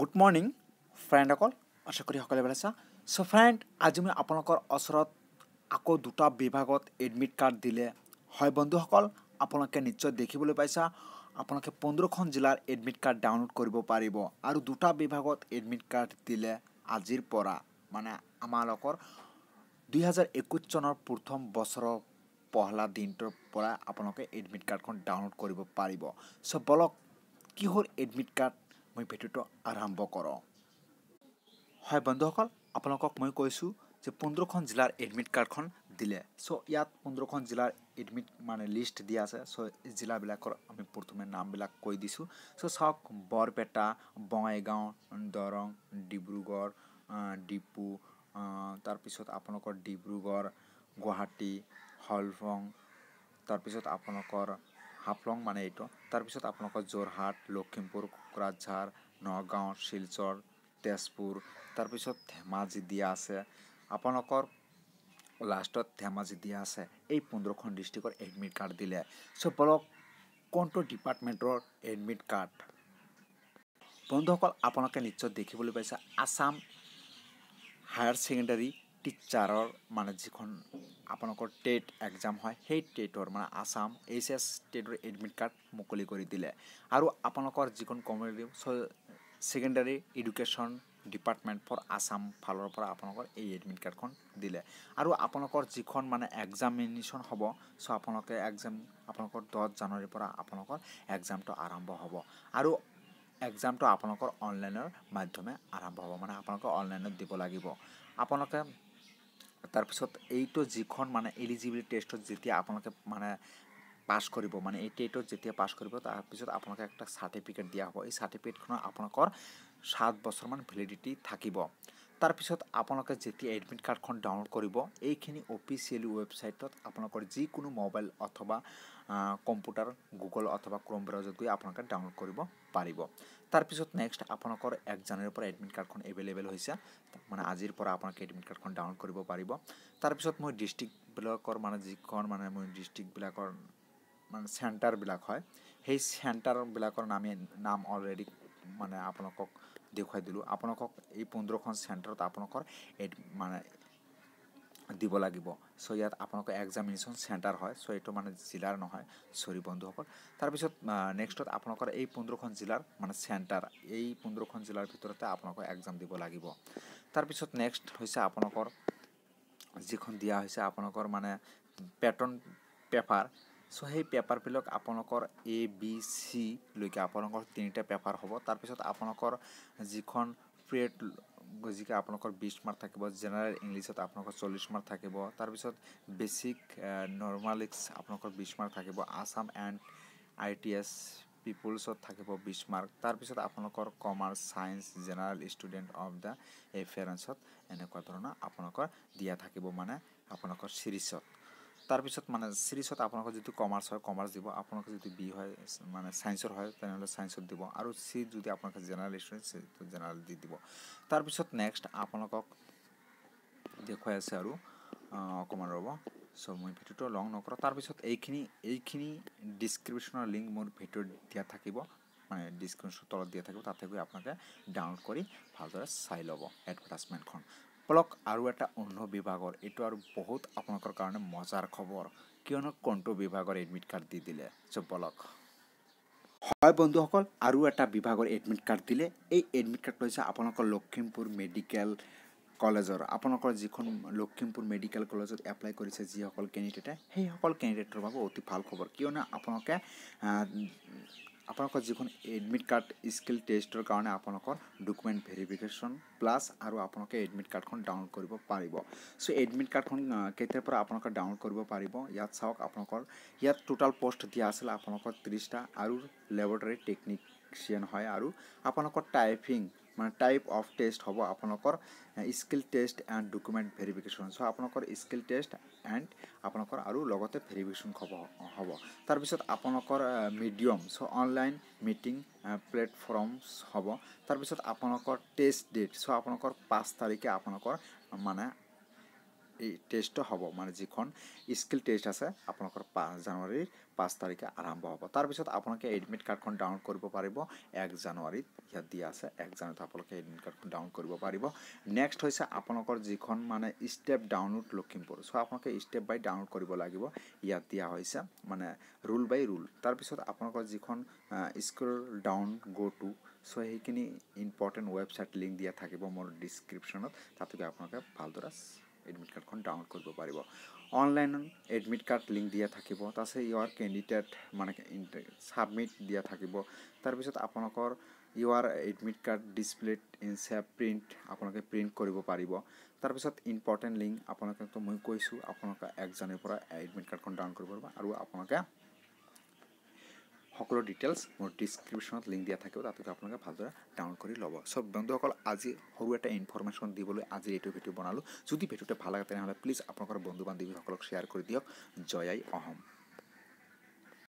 good morning friend অকল আশা কৰি সকলোৱে ভাল আছা চ' ফ্ৰেণ্ড আজি মই আপোনালোকৰ ওচৰত আকৌ দুটা বিভাগত এডমিট কাৰ্ড দিলে হয় বন্ধুসকল আপোনালোকে নিশ্চয় দেখিবলৈ পাইছা আপোনালোকে পোন্ধৰখন জিলাৰ এডমিট কাৰ্ড ডাউনলোড কৰিব পাৰিব আৰু দুটা বিভাগত এডমিট কাৰ্ড দিলে আজিৰ পৰা মানে আমালোকৰ দুহেজাৰ একৈছ চনৰ প্ৰথম বছৰৰ পহলা দিনটোৰ পৰা আপোনালোকে এডমিট কাৰ্ডখন ডাউনলোড কৰিব পাৰিব চ' বলক কিহৰ এডমিট কাৰ্ড মই ভিডিঅ'টো আৰম্ভ কৰোঁ হয় বন্ধুসকল আপোনালোকক মই কৈছোঁ যে পোন্ধৰখন জিলাৰ এডমিট কাৰ্ডখন দিলে চ' ইয়াত পোন্ধৰখন জিলাৰ এডমিট মানে লিষ্ট দিয়া আছে চ' জিলাবিলাকৰ আমি প্ৰথমে নামবিলাক কৈ দিছোঁ চ' চাওক বৰপেটা বঙাইগাঁও দৰং ডিব্ৰুগড় ডিপু তাৰপিছত আপোনালোকৰ ডিব্ৰুগড় গুৱাহাটী হলফং তাৰপিছত আপোনালোকৰ হাফলং মানে এইটো তাৰপিছত আপোনালোকৰ যোৰহাট লখিমপুৰ কোকৰাঝাৰ নগাঁও শিলচৰ তেজপুৰ তাৰপিছত ধেমাজি দিয়া আছে আপোনালোকৰ লাষ্টত ধেমাজি দিয়া আছে এই পোন্ধৰখন ডিষ্ট্ৰিক্টৰ এডমিট কাৰ্ড দিলে চ' বলক কোনটো ডিপাৰ্টমেণ্টৰ এডমিট কাৰ্ড বন্ধুসকল আপোনালোকে নিশ্চয় দেখিবলৈ পাইছে আছাম হায়াৰ ছেকেণ্ডাৰী টিচাৰৰ মানে যিখন আপোনালোকৰ টেট এক্সাম হয় সেই টেটৰ মানে আছাম এইচ এছ টেটৰ এডমিট কাৰ্ড মুকলি কৰি দিলে আৰু আপোনালোকৰ যিখন community secondary education department for Assam ফালৰ পৰা আপোনালোকৰ এই এডমিট কাৰ্ডখন দিলে আৰু আপোনালোকৰ যিখন মানে এক্সামিনেশ্যন হ'ব চ' আপোনালোকে এক্সাম আপোনালোকৰ দহ জানুৱাৰীৰ পৰা আপোনালোকৰ এক্সামটো আৰম্ভ হ'ব আৰু এক্সামটো আপোনালোকৰ অনলাইনৰ মাধ্যমে আৰম্ভ হ'ব মানে আপোনালোকে অনলাইনত দিব লাগিব আপোনালোকে তাৰপিছত এইটো যিখন মানে এলিজিবিলিটি টেষ্টত যেতিয়া আপোনালোকে মানে পাছ কৰিব মানে এই টেটত যেতিয়া পাছ কৰিব তাৰপিছত আপোনালোকে একটা চাৰ্টিফিকেট দিয়া হ'ব এই চাৰ্টিফিকেটখনৰ আপোনালোকৰ সাত বছৰমান ভেলিডিটি থাকিব তাৰপিছত আপোনালোকে যেতিয়া এডমিট কাৰ্ডখন ডাউনলোড কৰিব এইখিনি অফিচিয়েলি ৱেবছাইটত আপোনালোকৰ যিকোনো মোবাইল অথবা কম্পিউটাৰ গুগল অথবা ক্ৰম ব্ৰাউজাৰত গৈ আপোনালোকে ডাউনলোড কৰিব পাৰিব তাৰপিছত নেক্সট আপোনালোকৰ এক জানুৱাৰীৰ পৰা এডমিট কাৰ্ডখন এভেইলেবল হৈছে মানে আজিৰ পৰা আপোনালোকে এডমিট কাৰ্ডখন ডাউনলোড কৰিব পাৰিব তাৰপিছত মই ডিষ্ট্ৰিক্টবিলাকৰ মানে যিখন মানে মই ডিষ্ট্ৰিক্টবিলাকৰ মানে চেণ্টাৰবিলাক হয় সেই চেণ্টাৰবিলাকৰ নামে নাম অলৰেডি মানে আপোনালোকক দেখুৱাই দিলোঁ আপোনালোকক এই পোন্ধৰখন চেণ্টাৰত আপোনালোকৰ এড মানে দিব লাগিব চ' ইয়াত আপোনালোকৰ এক্সামিনেশ্যন চেণ্টাৰ হয় চ' এইটো মানে জিলাৰ নহয় চৰি বন্ধুসকল তাৰপিছত নেক্সটত আপোনালোকৰ এই পোন্ধৰখন জিলাৰ মানে চেণ্টাৰ এই পোন্ধৰখন জিলাৰ ভিতৰতে আপোনালোকৰ এক্সাম দিব লাগিব তাৰপিছত নেক্সট হৈছে আপোনালোকৰ যিখন দিয়া হৈছে আপোনালোকৰ মানে পেটন পেপাৰ চ' সেই পেপাৰবিলাক আপোনালোকৰ এ বি চিলৈকে আপোনালোকৰ তিনিটা পেপাৰ হ'ব তাৰপিছত আপোনালোকৰ যিখন প্ৰেড গজিকা আপোনালোকৰ বিছ মাৰ্ক থাকিব জেনেৰেল ইংলিছত আপোনালোকৰ চল্লিছ মাৰ্ক থাকিব তাৰপিছত বেচিক নৰ্মেলিক্স আপোনালোকৰ বিছ মাৰ্ক থাকিব Assam and I T S পিপুলছত থাকিব বিছ মাৰ্ক তাৰপিছত আপোনালোকৰ commerce science general student of the এফেয়াৰেঞ্চত এনেকুৱা ধৰণৰ আপোনালোকৰ দিয়া থাকিব মানে আপোনালোকৰ ছিৰিজত তাৰপিছত মানে চিৰিজত আপোনালোকৰ যিটো কমাৰ্চ হয় কমাৰ্চ দিব আপোনালোকৰ যদি বি হয় মানে চায়েন্সৰ হয় তেনেহ'লে চায়েন্সত দিব আৰু চি যদি আপোনালোকে জেনেৰেল ষ্টুডেণ্ট জেনেৰেল দি দিব তাৰপিছত নেক্সট আপোনালোকক দেখুৱাই আছে আৰু অকণমান ৰ'ব চ' মই ভিডিঅ'টো লং নকৰোঁ তাৰপিছত এইখিনি এইখিনি ডিছক্ৰিপশ্যনৰ লিংক মোৰ ভিডিঅ'ত দিয়া থাকিব মানে ডিছক্ৰিপশ্যনৰ তলত দিয়া থাকিব তাতে গৈ আপোনালোকে ডাউনলোড কৰি ভালদৰে চাই ল'ব এডভাৰ্টাইজমেণ্টখন ব্লক আৰু এটা অন্য বিভাগৰ এইটো আৰু বহুত আপোনালোকৰ কাৰণে মজাৰ খবৰ কিয়নো কোনটো বিভাগৰ এডমিট কাৰ্ড দি দিলে চ' ব্লক হয় বন্ধুসকল আৰু এটা বিভাগৰ এডমিট কাৰ্ড দিলে এই এডমিট কাৰ্ড লৈছে আপোনালোকৰ লখিমপুৰ মেডিকেল কলেজৰ আপোনালোকৰ যিখন লখিমপুৰ মেডিকেল কলেজত এপ্লাই কৰিছে যিসকল কেণ্ডিডেটে সেইসকল কেণ্ডিডেটৰ বাবে অতি ভাল খবৰ কিয়নো আপোনালোকে আপোনালোকৰ যিখন এডমিট কাৰ্ড স্কিল টেষ্টৰ কাৰণে আপোনালোকৰ ডকুমেণ্ট ভেৰিফিকেশ্যন প্লাছ আৰু আপোনালোকে এডমিট কাৰ্ডখন ডাউনলোড কৰিব পাৰিব চ' এডমিট কাৰ্ডখন কেতিয়াৰ পৰা আপোনালোকে ডাউনলোড কৰিব পাৰিব ইয়াত চাওক আপোনালোকৰ ইয়াত টোটাল পষ্ট দিয়া আছিল আপোনালোকৰ ত্ৰিছটা আৰু লেবৰেটৰী টেকনিকচিয়ান হয় আৰু আপোনালোকৰ টাইপিং মানে টাইপ অফ টেষ্ট হ'ব আপোনালোকৰ skill test and document verification so' আপোনালোকৰ স্কিল টেষ্ট এণ্ড আপোনালোকৰ আৰু লগতে ভেৰিফিকেশ্যন হ'ব হ'ব তাৰপিছত আপোনালোকৰ medium so' online meeting platforms হ'ব তাৰপিছত আপোনালোকৰ টেষ্ট ডেট চ' আপোনালোকৰ পাঁচ তাৰিখে আপোনালোকৰ মানে টেষ্ট হ'ব মানে যিখন স্কিল টেষ্ট আছে আপোনালোকৰ পাঁচ জানুৱাৰীৰ পাঁচ তাৰিখে আৰম্ভ হ'ব তাৰপিছত আপোনালোকে এডমিট কাৰ্ডখন ডাউনলোড কৰিব পাৰিব এক জানুৱাৰীত ইয়াত দিয়া আছে এক জানুৱাৰীত আপোনালোকে এডমিট কাৰ্ডখন ডাউনলোড কৰিব পাৰিব নেক্সট হৈছে আপোনালোকৰ যিখন মানে ষ্টেপ ডাউনলোড লখিমপুৰ চ' আপোনালোকে ষ্টেপ বাই ডাউনলোড কৰিব লাগিব ইয়াত দিয়া হৈছে মানে ৰুল বাই ৰুল তাৰপিছত আপোনালোকৰ যিখন scroll down go' to so' সেইখিনি ইম্পৰ্টেণ্ট ৱেবছাইট লিংক দিয়া থাকিব মোৰ ডিছক্ৰিপশ্যনত তাতোকে আপোনালোকে ভালদৰে এডমিট কাৰ্ডখন ডাউনলোড কৰিব পাৰিব অনলাইন এডমিট কাৰ্ড লিংক দিয়া থাকিব তাৰপিছত ইয়াৰ কেণ্ডিডেট মানে ছাবমিট দিয়া থাকিব তাৰপিছত আপোনালোকৰ ইয়াৰ এডমিট কাৰ্ড ডিছপ্লে ইনচেপ প্ৰিণ্ট আপোনালোকে প্ৰিণ্ট কৰিব পাৰিব তাৰপিছত ইম্পৰ্টেণ্ট লিংক আপোনালোকেতো মই কৈছোঁ আপোনালোকে এক জানুৱাৰীৰ পৰা এডমিট কাৰ্ডখন ডাউনলোড কৰিব পাৰিব আৰু আপোনালোকে সকলো ডিটেইলছ মোৰ ডিছক্ৰিপশ্যনত লিংক দিয়া থাকিব তাতে আপোনালোকে ভালদৰে ডাউনলোড কৰি ল'ব চ' বন্ধুসকল আজি সৰু এটা ইনফৰমেশ্যন দিবলৈ আজি এইটো ভিডিঅ' বনালোঁ যদি ভিডিঅ'টো ভাল লাগে তেনেহ'লে প্লিজ আপোনালোকৰ বন্ধু বান্ধৱীসকলক শ্বেয়াৰ কৰি দিয়ক জয়াই অহম